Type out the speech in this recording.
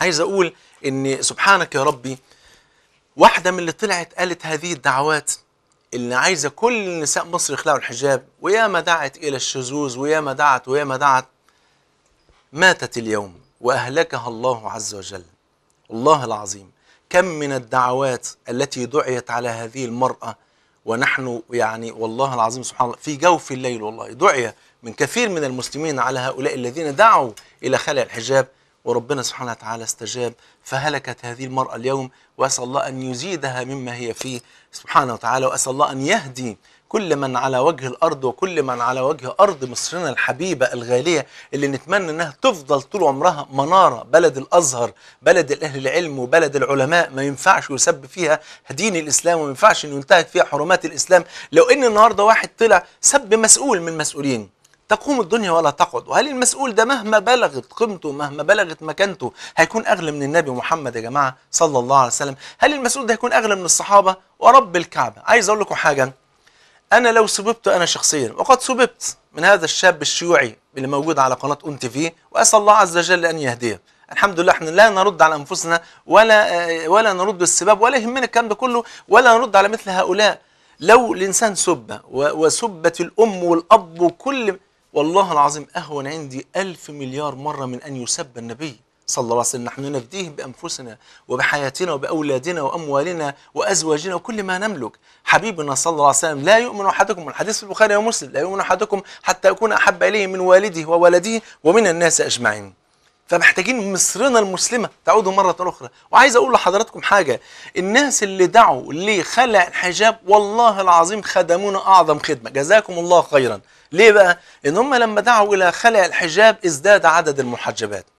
عايز اقول ان سبحانك يا ربي واحده من اللي طلعت قالت هذه الدعوات اللي عايزه كل نساء مصر يخلعوا الحجاب ويا ما دعت الى الشذوذ ويا ما دعت ويا ما دعت ماتت اليوم واهلكها الله عز وجل والله العظيم كم من الدعوات التي دعيت على هذه المراه ونحن يعني والله العظيم سبحان الله في جوف الليل والله دعي من كثير من المسلمين على هؤلاء الذين دعوا الى خلع الحجاب وربنا سبحانه وتعالى استجاب فهلكت هذه المرأة اليوم وأسأل الله أن يزيدها مما هي فيه سبحانه وتعالى وأسأل الله أن يهدي كل من على وجه الأرض وكل من على وجه أرض مصرنا الحبيبة الغالية اللي نتمنى أنها تفضل طول عمرها منارة بلد الأزهر بلد الأهل العلم وبلد العلماء ما ينفعش يسب فيها دين الإسلام وما ينفعش أن ينتهك فيها حرمات الإسلام لو أن النهاردة واحد طلع سب مسؤول من مسؤولين تقوم الدنيا ولا تقعد وهل المسؤول ده مهما بلغت قيمته مهما بلغت مكانته هيكون أغلى من النبي محمد يا جماعة صلى الله عليه وسلم هل المسؤول ده هيكون أغلى من الصحابة ورب الكعبة عايز أقول لكم حاجة أنا لو سببت أنا شخصيا وقد سببت من هذا الشاب الشيوعي اللي موجود على قناة أم تي في وأسأل الله عز وجل أن يهديه الحمد لله احنا لا نرد على انفسنا ولا ولا نرد السباب ولا يهمنا الكلام ده كله ولا نرد على مثل هؤلاء لو الانسان سب وسبت الام والاب وكل والله العظيم أهون عندي ألف مليار مرة من أن يسب النبي صلى الله عليه وسلم نحن نفديه بأنفسنا وبحياتنا وبأولادنا وأموالنا وأزواجنا وكل ما نملك حبيبنا صلى الله عليه وسلم لا يؤمن أحدكم الحديث في البخاري ومسلم لا يؤمن أحدكم حتى يكون أحب إليه من والده وولده ومن الناس أجمعين فمحتاجين مصرنا المسلمه تعود مره اخرى وعايز اقول لحضراتكم حاجه الناس اللي دعوا لخلع الحجاب والله العظيم خدمونا اعظم خدمه جزاكم الله خيرا ليه بقى ان هم لما دعوا الى خلع الحجاب ازداد عدد المحجبات